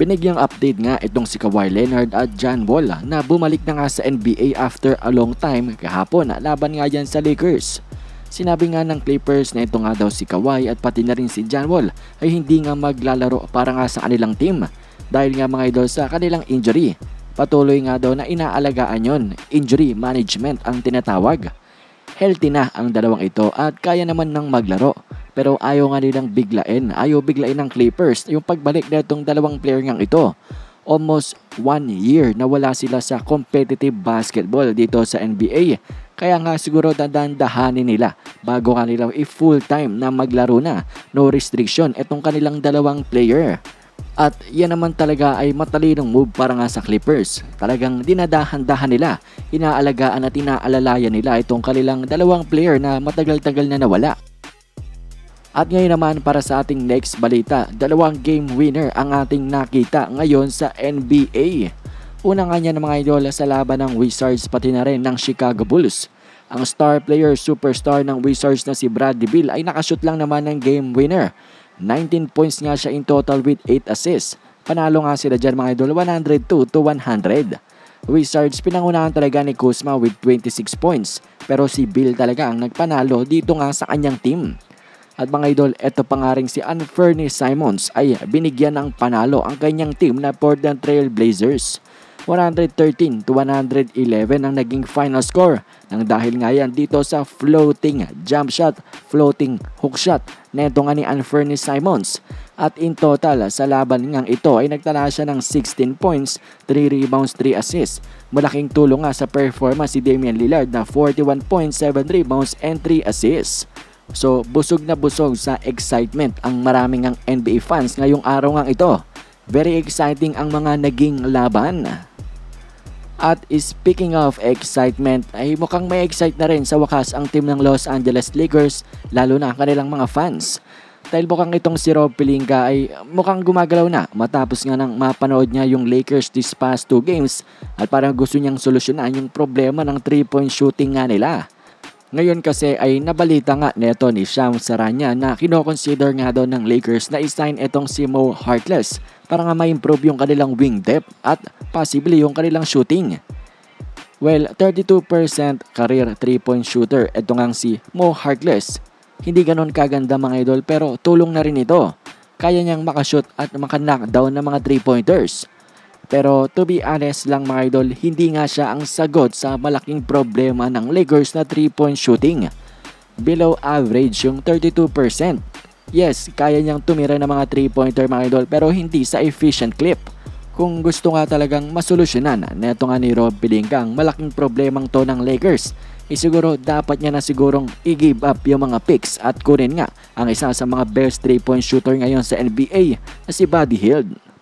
Binigyang update nga itong si Kawhi Leonard at John Wall ah, na bumalik na nga sa NBA after a long time kahapon ah, laban nga yan sa Lakers. Sinabi nga ng Clippers na ito nga daw si Kawhi at pati na rin si John Wall ay hindi nga maglalaro para nga sa kanilang team dahil nga mga idol sa kanilang injury. Patuloy nga daw na inaalagaan yon, injury management ang tinatawag. Healthy na ang dalawang ito at kaya naman ng maglaro pero ayaw nga nilang biglain. Ayaw biglain ng Clippers. Yung pagbalik na itong dalawang player ngang ito. Almost one year na wala sila sa competitive basketball dito sa NBA. Kaya nga siguro dadandahanin nila bago nga nila i-full time na maglaro na. No restriction itong kanilang dalawang player. At yan naman talaga ay matalinong move para nga sa Clippers. Talagang dinadahan-dahan nila, inaalagaan at inaalalayan nila itong kanilang dalawang player na matagal-tagal na nawala. At ngayon naman para sa ating next balita, dalawang game winner ang ating nakita ngayon sa NBA. Una nga niya ng mga idol sa laban ng Wizards pati na rin ng Chicago Bulls. Ang star player superstar ng Wizards na si Bradley Bill ay nakashoot lang naman ng game winner. 19 points nga siya in total with 8 assists. Panalo nga sila dyan mga idol 102 to 100. Wizards pinangunahan talaga ni Kuzma with 26 points pero si Bill talaga ang nagpanalo dito nga sa kanyang team. At mga idol, eto pangaring si Anferny Simons ay binigyan ng panalo ang kanyang team na Portland Trail Blazers. 113 to 111 ang naging final score nang dahil nga yan dito sa floating jump shot, floating hook shot neto nga ni Anferny Simons. At in total sa laban ngang ito ay nagtala siya ng 16 points, 3 rebounds, 3 assists. Malaking tulong nga sa performance si Damian Lillard na 41 points, 7 rebounds and 3 assists. So busog na busog sa excitement ang maraming ang NBA fans ngayong araw ngang ito. Very exciting ang mga naging laban. At speaking of excitement, ay mukhang may excite na rin sa wakas ang team ng Los Angeles Lakers lalo na ang kanilang mga fans. Dahil mukhang itong si Rob Pelinka ay mukhang gumagalaw na matapos nga nang mapanood niya yung Lakers this past two games at parang gusto niyang solusyonan yung problema ng 3-point shooting nga nila. Ngayon kasi ay nabalita nga neto ni Sham Saranya na kinoconsider nga daw ng Lakers na isign itong si Mo Heartless para nga ma-improve yung kanilang wing depth at possibly yung kanilang shooting. Well, 32% career 3-point shooter ito ngang si Mo Heartless. Hindi ganon kaganda mga idol pero tulong na rin ito. Kaya niyang makashoot at maka-knockdown ng mga 3-pointers. Pero to be honest lang mga idol, hindi nga siya ang sagot sa malaking problema ng Lakers na 3-point shooting. Below average yung 32%. Yes, kaya niyang tumira ng mga 3-pointer mga idol pero hindi sa efficient clip. Kung gusto nga talagang masolusyonan neto nga ni Rob Pelinka ang malaking problemang to ng Lakers, isiguro eh, dapat niya na sigurong i-give up yung mga picks at kunin nga ang isa sa mga best 3-point shooter ngayon sa NBA na si Buddy Hield.